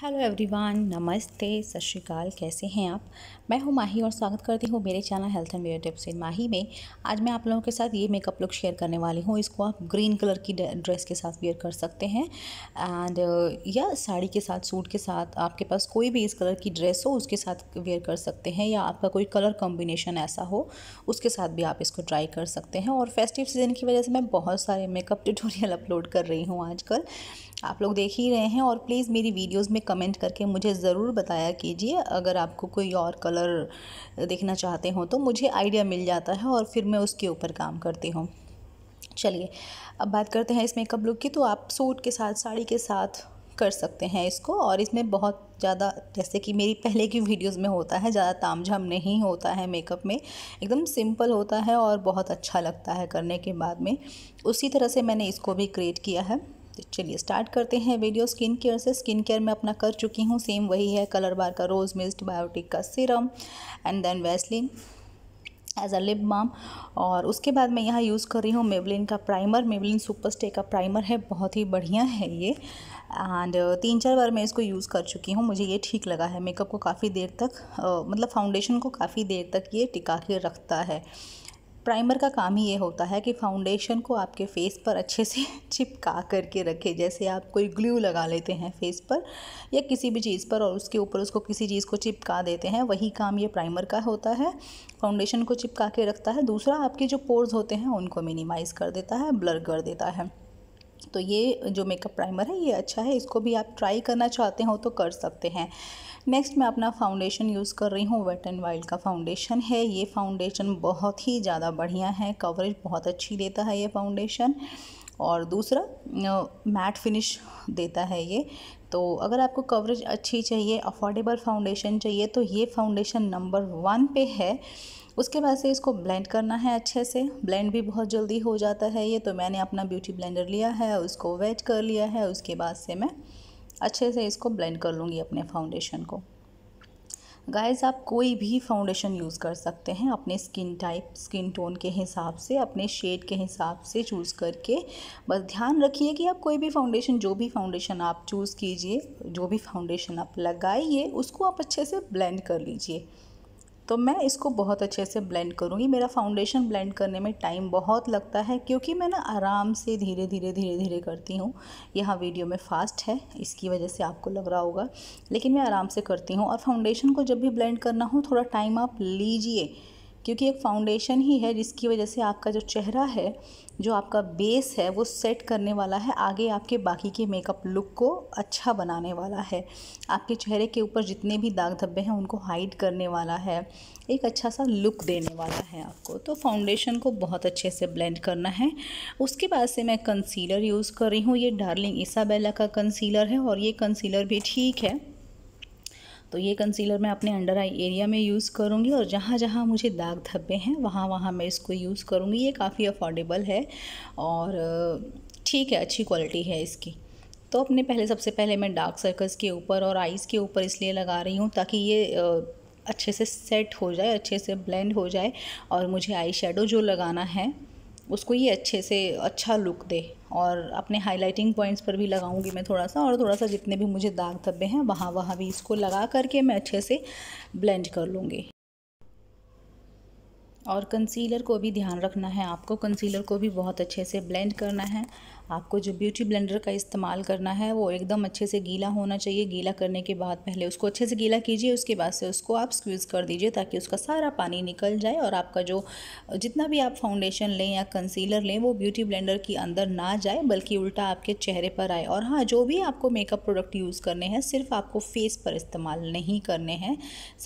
hello everyone नमस्ते सत श्रीकाल कैसे हैं आप मैं हूं माही और स्वागत करती हूं मेरे channel health and wear tips in Mahi में आज मैं आप लोगों के साथ ये मेकअप लुक शेयर करने वाली हूं इसको आप ग्रीन कलर की ड्रेस के साथ वेयर कर सकते हैं एंड या साड़ी के साथ सूट के साथ आपके पास कोई भी इस कलर की ड्रेस हो उसके साथ वेयर कर सकते हैं या आपका कोई कलर कॉम्बिनेशन ऐसा हो उसके साथ भी आप इसको ट्राई कर सकते हैं और फेस्टिव सीज़न की वजह से मैं बहुत सारे मेकअप ट्यूटोरियल अपलोड कर रही हूँ आजकल आप लोग देख ही रहे हैं और प्लीज़ मेरी वीडियोज़ में कमेंट करके मुझे ज़रूर बताया कीजिए अगर आपको कोई और कलर देखना चाहते हो तो मुझे आइडिया मिल जाता है और फिर मैं उसके ऊपर काम करती हूँ चलिए अब बात करते हैं इस मेकअप लुक की तो आप सूट के साथ साड़ी के साथ कर सकते हैं इसको और इसमें बहुत ज़्यादा जैसे कि मेरी पहले की वीडियोस में होता है ज़्यादा तामझाम नहीं होता है मेकअप में एकदम सिंपल होता है और बहुत अच्छा लगता है करने के बाद में उसी तरह से मैंने इसको भी क्रिएट किया है तो चलिए स्टार्ट करते हैं वीडियो स्किन केयर से स्किन केयर में अपना कर चुकी हूँ सेम वही है कलर बार का रोज़ मिस्ट बायोटिक का serum and then Vaseline as a lip balm और उसके बाद मैं यहाँ यूज़ कर रही हूँ मेवलिन का प्राइमर मेवलिन सुपर स्टे का प्राइमर है बहुत ही बढ़िया है ये एंड तीन चार बार मैं इसको यूज़ कर चुकी हूँ मुझे ये ठीक लगा है मेकअप को काफ़ी देर तक मतलब फाउंडेशन को काफ़ी देर तक ये टिका के रखता है प्राइमर का काम ही ये होता है कि फाउंडेशन को आपके फेस पर अच्छे से चिपका करके रखे जैसे आप कोई ग्लू लगा लेते हैं फेस पर या किसी भी चीज़ पर और उसके ऊपर उसको किसी चीज़ को चिपका देते हैं वही काम ये प्राइमर का होता है फाउंडेशन को चिपका के रखता है दूसरा आपके जो पोर्स होते हैं उनको मिनिमाइज़ कर देता है ब्लर कर देता है तो ये जो मेकअप प्राइमर है ये अच्छा है इसको भी आप ट्राई करना चाहते हो तो कर सकते हैं नेक्स्ट मैं अपना फाउंडेशन यूज़ कर रही हूँ वेट एंड वाइल्ड का फाउंडेशन है ये फाउंडेशन बहुत ही ज़्यादा बढ़िया है कवरेज बहुत अच्छी देता है ये फाउंडेशन और दूसरा मैट फिनिश देता है ये तो अगर आपको कवरेज अच्छी चाहिए अफोर्डेबल फाउंडेशन चाहिए तो ये फाउंडेशन नंबर वन पे है उसके बाद से इसको ब्लेंड करना है अच्छे से ब्लेंड भी बहुत जल्दी हो जाता है ये तो मैंने अपना ब्यूटी ब्लेंडर लिया है उसको वेट कर लिया है उसके बाद से मैं अच्छे से इसको ब्लेंड कर लूँगी अपने फाउंडेशन को गाइस आप कोई भी फाउंडेशन यूज़ कर सकते हैं अपने स्किन टाइप स्किन टोन के हिसाब से अपने शेड के हिसाब से चूज़ करके बस ध्यान रखिए कि आप कोई भी फाउंडेशन जो भी फाउंडेशन आप चूज़ कीजिए जो भी फाउंडेशन आप लगाइए उसको आप अच्छे से ब्लेंड कर लीजिए तो मैं इसको बहुत अच्छे से ब्लेंड करूँगी मेरा फाउंडेशन ब्लेंड करने में टाइम बहुत लगता है क्योंकि मैं ना आराम से धीरे धीरे धीरे धीरे करती हूँ यहाँ वीडियो में फास्ट है इसकी वजह से आपको लग रहा होगा लेकिन मैं आराम से करती हूँ और फाउंडेशन को जब भी ब्लेंड करना हो थोड़ा टाइम आप लीजिए क्योंकि एक फाउंडेशन ही है जिसकी वजह से आपका जो चेहरा है जो आपका बेस है वो सेट करने वाला है आगे आपके बाकी के मेकअप लुक को अच्छा बनाने वाला है आपके चेहरे के ऊपर जितने भी दाग धब्बे हैं उनको हाइड करने वाला है एक अच्छा सा लुक देने वाला है आपको तो फाउंडेशन को बहुत अच्छे से ब्लेंड करना है उसके बाद से मैं कंसीलर यूज़ कर रही हूँ ये डार्लिंग इसाबेला का कंसीलर है और ये कंसीलर भी ठीक है तो ये कंसीलर मैं अपने अंडर आई एरिया में यूज़ करूँगी और जहाँ जहाँ मुझे दाग धब्बे हैं वहाँ वहाँ मैं इसको यूज़ करूँगी ये काफ़ी अफोर्डेबल है और ठीक है अच्छी क्वालिटी है इसकी तो अपने पहले सबसे पहले मैं डार्क सर्कल्स के ऊपर और आइज़ के ऊपर इसलिए लगा रही हूँ ताकि ये अच्छे से सेट हो जाए अच्छे से ब्लेंड हो जाए और मुझे आई शेडो जो लगाना है उसको ये अच्छे से अच्छा लुक दे और अपने हाईलाइटिंग पॉइंट्स पर भी लगाऊंगी मैं थोड़ा सा और थोड़ा सा जितने भी मुझे दाग धब्बे हैं वहाँ वहाँ भी इसको लगा करके मैं अच्छे से ब्लेंड कर लूँगी और कंसीलर को भी ध्यान रखना है आपको कंसीलर को भी बहुत अच्छे से ब्लेंड करना है आपको जो ब्यूटी ब्लेंडर का इस्तेमाल करना है वो एकदम अच्छे से गीला होना चाहिए गीला करने के बाद पहले उसको अच्छे से गीला कीजिए उसके बाद से उसको आप स्क्वीज़ कर दीजिए ताकि उसका सारा पानी निकल जाए और आपका जो जितना भी आप फाउंडेशन लें या कंसीलर लें वो ब्यूटी ब्लेंडर के अंदर ना जाए बल्कि उल्टा आपके चेहरे पर आए और हाँ जो भी आपको मेकअप प्रोडक्ट यूज़ करने हैं सिर्फ आपको फेस पर इस्तेमाल नहीं करने हैं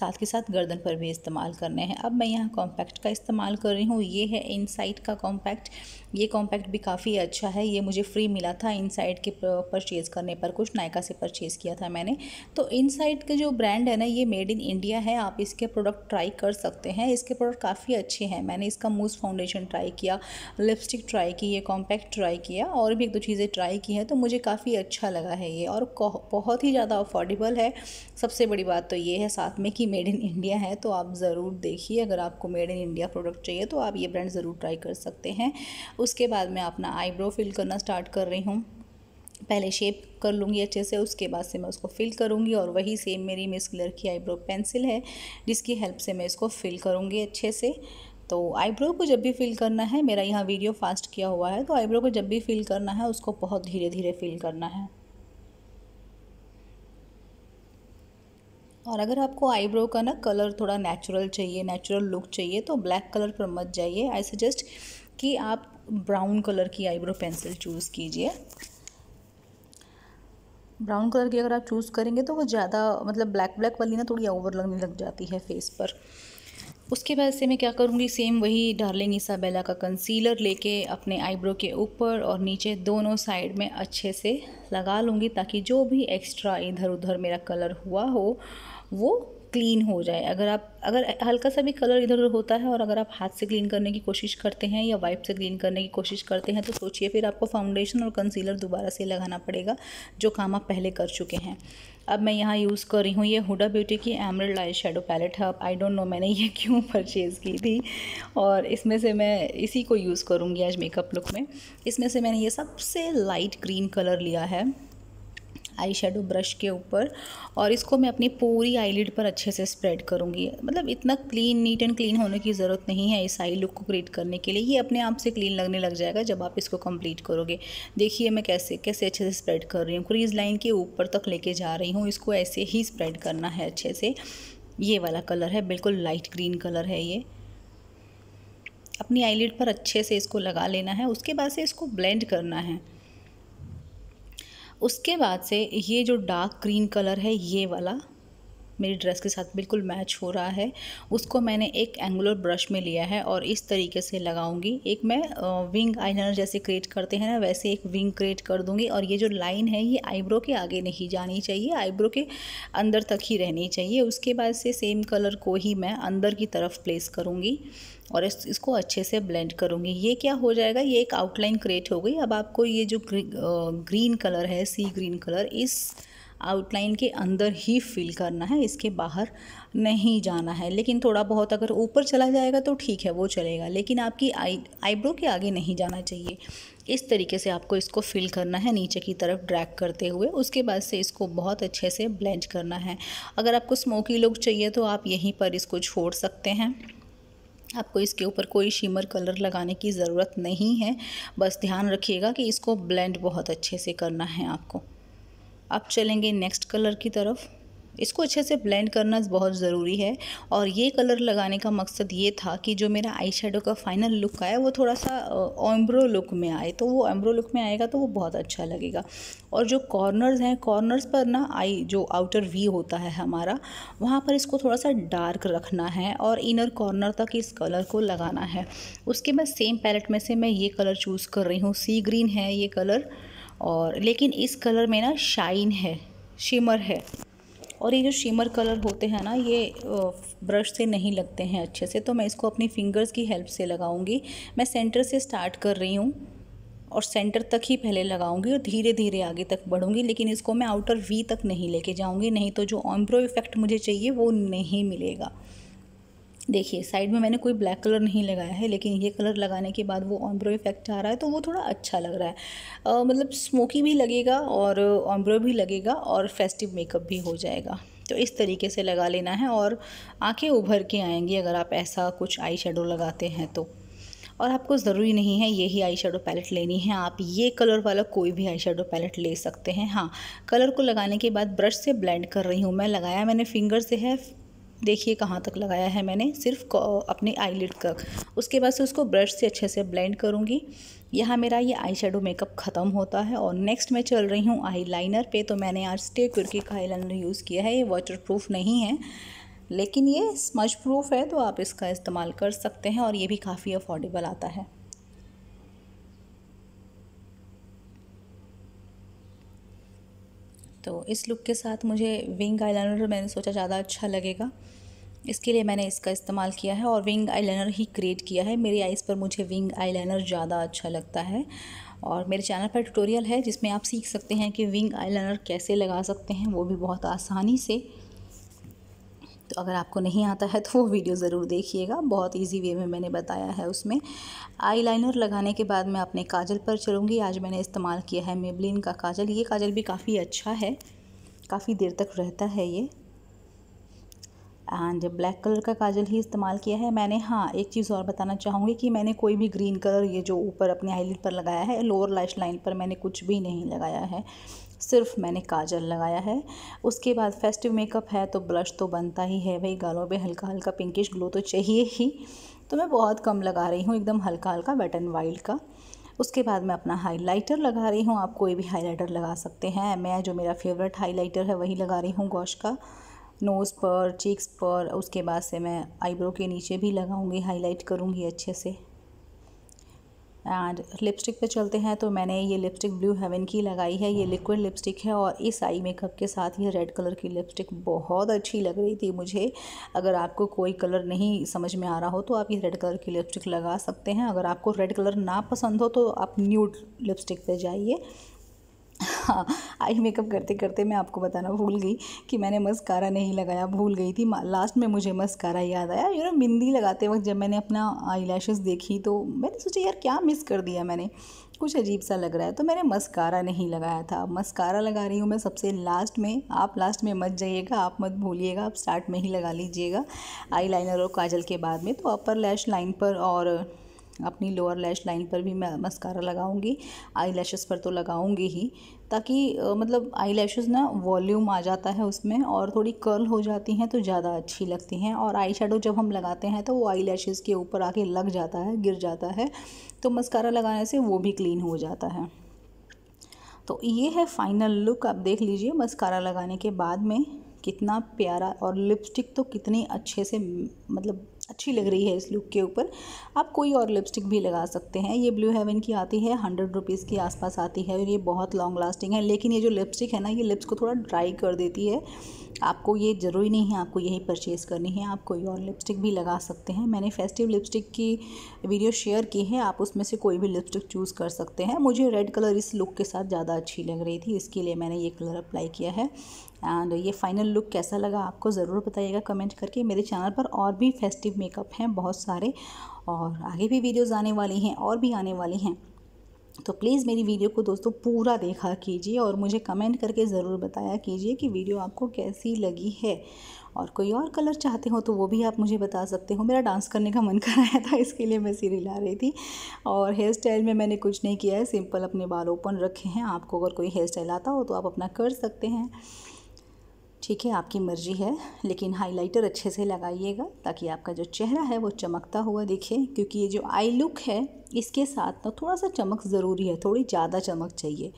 साथ के साथ गर्दन पर भी इस्तेमाल करने हैं अब मैं यहाँ कॉम्पैक्ट का इस्तेमाल कर रही हूँ ये है इनसाइट का कॉम्पैक्ट ये कॉम्पैक्ट भी काफ़ी अच्छा है ये मुझे फ्री मिला था इनसाइड के परचेज़ करने पर कुछ नायका से परचेज़ किया था मैंने तो इनसाइड का जो ब्रांड है ना ये मेड इन इंडिया है आप इसके प्रोडक्ट ट्राई कर सकते हैं इसके प्रोडक्ट काफ़ी अच्छे हैं मैंने इसका मूज फाउंडेशन ट्राई किया लिपस्टिक ट्राई की ये कॉम्पैक्ट ट्राई किया और भी एक दो चीज़ें ट्राई की हैं तो मुझे काफ़ी अच्छा लगा है ये और बहुत ही ज़्यादा अफोर्डेबल है सबसे बड़ी बात तो ये है साथ में कि मेड इन इंडिया है तो आप ज़रूर देखिए अगर आपको मेड इन इंडिया प्रोडक्ट चाहिए तो आप ये ब्रांड ज़रूर ट्राई कर सकते हैं उसके बाद में अपना आईब्रो फिल करना करना स्टार्ट कर रही हूँ पहले शेप कर लूँगी अच्छे से उसके बाद से मैं उसको फिल करूँगी और वही सेम मेरी मिस कलर की आईब्रो पेंसिल है जिसकी हेल्प से मैं इसको फिल करूँगी अच्छे से तो आईब्रो को जब भी फिल करना है मेरा यहाँ वीडियो फास्ट किया हुआ है तो आईब्रो को जब भी फिल करना है उसको बहुत धीरे धीरे फिल करना है और अगर आपको आईब्रो का ना कलर थोड़ा नेचुरल चाहिए नेचुरल लुक चाहिए तो ब्लैक कलर पर मत जाइए आई सजेस्ट कि आप ब्राउन कलर की आईब्रो पेंसिल चूज़ कीजिए ब्राउन कलर की अगर आप चूज़ करेंगे तो वो ज़्यादा मतलब ब्लैक ब्लैक वाली ना थोड़ी ओवर लगने लग जाती है फेस पर उसके बाद से मैं क्या करूँगी सेम वही डार्लिंग इसाबेला का कंसीलर लेके अपने आईब्रो के ऊपर और नीचे दोनों साइड में अच्छे से लगा लूँगी ताकि जो भी एक्स्ट्रा इधर उधर मेरा कलर हुआ हो वो क्लीन हो जाए अगर आप अगर हल्का सा भी कलर इधर उधर होता है और अगर आप हाथ से क्लीन करने की कोशिश करते हैं या वाइप से क्लीन करने की कोशिश करते हैं तो सोचिए फिर आपको फाउंडेशन और कंसीलर दोबारा से लगाना पड़ेगा जो काम आप पहले कर चुके हैं अब मैं यहाँ यूज़ कर रही हूँ ये हुडा ब्यूटी की एमरल्ड आई शेडो पैलेट है अब आई डोंट नो मैंने ये क्यों परचेज़ की थी और इसमें से मैं इसी को यूज़ करूँगी आज मेकअप लुक में इसमें से मैंने ये सबसे लाइट ग्रीन कलर लिया है आई शेडो ब्रश के ऊपर और इसको मैं अपनी पूरी आईलिड पर अच्छे से स्प्रेड करूँगी मतलब इतना क्लीन नीट एंड क्लीन होने की ज़रूरत नहीं है इस आई लुक को क्रिएट करने के लिए ये अपने आप से क्लीन लगने लग जाएगा जब आप इसको कंप्लीट करोगे देखिए मैं कैसे कैसे अच्छे से स्प्रेड कर रही हूँ क्रीज लाइन के ऊपर तक लेके जा रही हूँ इसको ऐसे ही स्प्रेड करना है अच्छे से ये वाला कलर है बिल्कुल लाइट ग्रीन कलर है ये अपनी आईलिड पर अच्छे से इसको लगा लेना है उसके बाद से इसको ब्लेंड करना है उसके बाद से ये जो डार्क ग्रीन कलर है ये वाला मेरी ड्रेस के साथ बिल्कुल मैच हो रहा है उसको मैंने एक एंगुलर ब्रश में लिया है और इस तरीके से लगाऊंगी एक मैं विंग आईलाइनर जैसे क्रिएट करते हैं ना वैसे एक विंग क्रिएट कर दूंगी और ये जो लाइन है ये आईब्रो के आगे नहीं जानी चाहिए आईब्रो के अंदर तक ही रहनी चाहिए उसके बाद से सेम कलर को ही मैं अंदर की तरफ प्लेस करूँगी और इस, इसको अच्छे से ब्लेंड करूँगी ये क्या हो जाएगा ये एक आउटलाइन क्रिएट हो गई अब आपको ये जो ग्री, ग्रीन कलर है सी ग्रीन कलर इस आउटलाइन के अंदर ही फिल करना है इसके बाहर नहीं जाना है लेकिन थोड़ा बहुत अगर ऊपर चला जाएगा तो ठीक है वो चलेगा लेकिन आपकी आई आईब्रो के आगे नहीं जाना चाहिए इस तरीके से आपको इसको फिल करना है नीचे की तरफ ड्रैग करते हुए उसके बाद से इसको बहुत अच्छे से ब्लेंड करना है अगर आपको स्मोकी लुक चाहिए तो आप यहीं पर इसको छोड़ सकते हैं आपको इसके ऊपर कोई शिमर कलर लगाने की ज़रूरत नहीं है बस ध्यान रखिएगा कि इसको ब्लेंड बहुत अच्छे से करना है आपको अब चलेंगे नेक्स्ट कलर की तरफ इसको अच्छे से ब्लेंड करना बहुत ज़रूरी है और ये कलर लगाने का मकसद ये था कि जो मेरा आई का फाइनल लुक आया वो थोड़ा सा ओम्ब्रो लुक में आए तो वो ओम्ब्रो लुक में आएगा तो वो बहुत अच्छा लगेगा और जो कॉर्नर्स हैं कॉर्नर्स पर ना आई जो आउटर वी होता है हमारा वहाँ पर इसको थोड़ा सा डार्क रखना है और इनर कॉर्नर तक इस कलर को लगाना है उसके बाद सेम पैलेट में से मैं ये कलर चूज़ कर रही हूँ सी ग्रीन है ये कलर और लेकिन इस कलर में ना शाइन है शिमर है और ये जो शिमर कलर होते हैं ना ये ब्रश से नहीं लगते हैं अच्छे से तो मैं इसको अपनी फिंगर्स की हेल्प से लगाऊंगी मैं सेंटर से स्टार्ट कर रही हूँ और सेंटर तक ही पहले लगाऊंगी और धीरे धीरे आगे तक बढ़ूंगी लेकिन इसको मैं आउटर वी तक नहीं लेके जाऊंगी नहीं तो जो ऑम्ब्रो इफेक्ट मुझे चाहिए वो नहीं मिलेगा देखिए साइड में मैंने कोई ब्लैक कलर नहीं लगाया है लेकिन ये कलर लगाने के बाद वो ऑम्ब्रो इफेक्ट आ रहा है तो वो थोड़ा अच्छा लग रहा है आ, मतलब स्मोकी भी लगेगा और ऑम्ब्रो भी लगेगा और फेस्टिव मेकअप भी हो जाएगा तो इस तरीके से लगा लेना है और आंखें उभर के आएंगी अगर आप ऐसा कुछ आई लगाते हैं तो और आपको ज़रूरी नहीं है यही आई शेडो पैलेट लेनी है आप ये कलर वाला कोई भी आई शेडो पैलेट ले सकते हैं हाँ कलर को लगाने के बाद ब्रश से ब्लेंड कर रही हूँ मैं लगाया मैंने फिंगर से है देखिए कहाँ तक लगाया है मैंने सिर्फ अपने आईलिड तक उसके बाद से उसको ब्रश से अच्छे से ब्लेंड करूँगी यहाँ मेरा ये आई शेडो मेकअप ख़त्म होता है और नेक्स्ट मैं चल रही हूँ आई लाइनर पर तो मैंने आज स्टे क्यूर्की का आई लाइनर यूज़ किया है ये वाटर प्रूफ नहीं है लेकिन ये स्मच प्रूफ है तो आप इसका इस्तेमाल कर सकते हैं और ये भी काफ़ी अफोर्डेबल आता है तो इस लुक के साथ मुझे विंग आईलाइनर मैंने सोचा ज़्यादा अच्छा लगेगा इसके लिए मैंने इसका इस्तेमाल किया है और विंग आईलाइनर ही क्रिएट किया है मेरी आइज़ पर मुझे विंग आईलाइनर ज़्यादा अच्छा लगता है और मेरे चैनल पर ट्यूटोरियल है जिसमें आप सीख सकते हैं कि विंग आईलाइनर कैसे लगा सकते हैं वो भी बहुत आसानी से तो अगर आपको नहीं आता है तो वो वीडियो ज़रूर देखिएगा बहुत इजी वे में मैंने बताया है उसमें आईलाइनर लगाने के बाद मैं अपने काजल पर चलूँगी आज मैंने इस्तेमाल किया है मेबलिन का काजल ये काजल भी काफ़ी अच्छा है काफ़ी देर तक रहता है ये एंड ब्लैक कलर का काजल ही इस्तेमाल किया है मैंने हाँ एक चीज़ और बताना चाहूँगी कि मैंने कोई भी ग्रीन कलर ये जो ऊपर अपने आईलिड पर लगाया है लोअर लाइश लाइन पर मैंने कुछ भी नहीं लगाया है सिर्फ मैंने काजल लगाया है उसके बाद फेस्टिव मेकअप है तो ब्लश तो बनता ही है भाई गालों पे हल्का हल्का पिंकिश ग्लो तो चाहिए ही तो मैं बहुत कम लगा रही हूँ एकदम हल्का हल्का वेट एंड वाइल्ड का उसके बाद मैं अपना हाइलाइटर लगा रही हूँ आप कोई भी हाइलाइटर लगा सकते हैं मैं जो मेरा फेवरेट हाइलाइटर है वही लगा रही हूँ गौश का नोज़ पर चीक्स पर उसके बाद से मैं आईब्रो के नीचे भी लगाऊंगी हाईलाइट करूँगी अच्छे से एंड लिपस्टिक पे चलते हैं तो मैंने ये लिपस्टिक ब्लू हेवन की लगाई है ये लिक्विड लिपस्टिक है और इस आई मेकअप के साथ ये रेड कलर की लिपस्टिक बहुत अच्छी लग रही थी मुझे अगर आपको कोई कलर नहीं समझ में आ रहा हो तो आप ये रेड कलर की लिपस्टिक लगा सकते हैं अगर आपको रेड कलर ना पसंद हो तो आप न्यूड लिपस्टिक पर जाइए हाँ आई मेकअप करते करते मैं आपको बताना भूल गई कि मैंने मस्कारा नहीं लगाया भूल गई थी लास्ट में मुझे मस्कारा याद आया यू नो बिंदी लगाते वक्त जब मैंने अपना आई देखी तो मैंने सोचा यार क्या मिस कर दिया मैंने कुछ अजीब सा लग रहा है तो मैंने मस्कारा नहीं लगाया था मस्कारा लगा रही हूँ मैं सबसे लास्ट में आप लास्ट में मत जाइएगा आप मत भूलिएगा आप स्टार्ट में ही लगा लीजिएगा लाइनर और काजल के बाद में तो अपर लैश लाइन पर और अपनी लोअर लैश लाइन पर भी मैं मस्कारा लगाऊंगी आई लैशेस पर तो लगाऊंगी ही ताकि मतलब आई लैशेस ना वॉल्यूम आ जाता है उसमें और थोड़ी कर्ल हो जाती हैं तो ज़्यादा अच्छी लगती हैं और आई शेडो जब हम लगाते हैं तो वो आई लैशेज़ के ऊपर आके लग जाता है गिर जाता है तो मस्कारा लगाने से वो भी क्लीन हो जाता है तो ये है फाइनल लुक आप देख लीजिए मस्कारा लगाने के बाद में कितना प्यारा और लिपस्टिक तो कितनी अच्छे से मतलब अच्छी लग रही है इस लुक के ऊपर आप कोई और लिपस्टिक भी लगा सकते हैं ये ब्लू हेवन की आती है हंड्रेड रुपीज़ के आसपास आती है और ये बहुत लॉन्ग लास्टिंग है लेकिन ये जो लिपस्टिक है ना ये लिप्स को थोड़ा ड्राई कर देती है आपको ये ज़रूरी नहीं है आपको यही परचेज़ करनी है आप कोई और लिपस्टिक भी लगा सकते हैं मैंने फेस्टिव लिपस्टिक की वीडियो शेयर की है आप उसमें से कोई भी लिपस्टिक चूज़ कर सकते हैं मुझे रेड कलर इस लुक के साथ ज़्यादा अच्छी लग रही थी इसके लिए मैंने ये कलर अप्लाई किया है एंड ये फाइनल लुक कैसा लगा आपको ज़रूर बताइएगा कमेंट करके मेरे चैनल पर और भी फेस्टिव मेकअप हैं बहुत सारे और आगे भी वीडियोज़ आने वाली हैं और भी आने वाली हैं तो प्लीज़ मेरी वीडियो को दोस्तों पूरा देखा कीजिए और मुझे कमेंट करके ज़रूर बताया कीजिए कि वीडियो आपको कैसी लगी है और कोई और कलर चाहते हो तो वो भी आप मुझे बता सकते हो मेरा डांस करने का मन कर रहा था इसके लिए मैं सीरी ला रही थी और हेयर स्टाइल में मैंने कुछ नहीं किया है सिंपल अपने बाल ओपन रखे हैं आपको अगर कोई हेयर स्टाइल आता हो तो आप अपना कर सकते हैं ठीक है आपकी मर्ज़ी है लेकिन हाइलाइटर अच्छे से लगाइएगा ताकि आपका जो चेहरा है वो चमकता हुआ दिखे क्योंकि ये जो आई लुक है इसके साथ ना थोड़ा सा चमक ज़रूरी है थोड़ी ज़्यादा चमक चाहिए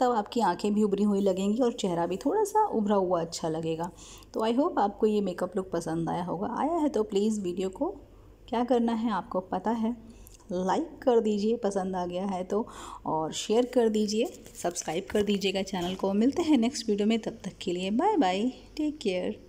तब आपकी आंखें भी उभरी हुई लगेंगी और चेहरा भी थोड़ा सा उभरा हुआ अच्छा लगेगा तो आई होप आपको ये मेकअप लुक पसंद आया होगा आया है तो प्लीज़ वीडियो को क्या करना है आपको पता है लाइक कर दीजिए पसंद आ गया है तो और शेयर कर दीजिए सब्सक्राइब कर दीजिएगा चैनल को मिलते हैं नेक्स्ट वीडियो में तब तक के लिए बाय बाय टेक केयर